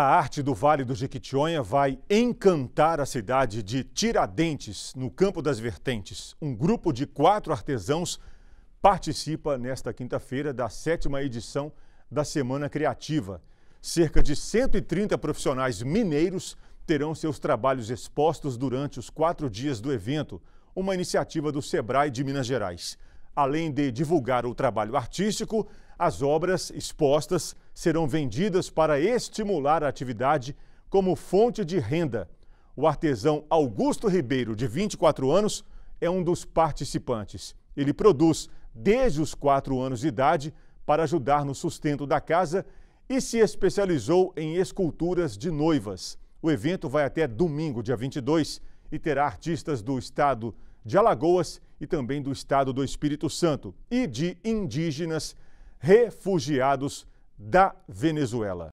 A arte do Vale do Jequitinhonha vai encantar a cidade de Tiradentes, no Campo das Vertentes. Um grupo de quatro artesãos participa nesta quinta-feira da sétima edição da Semana Criativa. Cerca de 130 profissionais mineiros terão seus trabalhos expostos durante os quatro dias do evento, uma iniciativa do SEBRAE de Minas Gerais. Além de divulgar o trabalho artístico, as obras expostas serão vendidas para estimular a atividade como fonte de renda. O artesão Augusto Ribeiro, de 24 anos, é um dos participantes. Ele produz desde os 4 anos de idade para ajudar no sustento da casa e se especializou em esculturas de noivas. O evento vai até domingo, dia 22, e terá artistas do estado de Alagoas e também do Estado do Espírito Santo e de indígenas refugiados da Venezuela.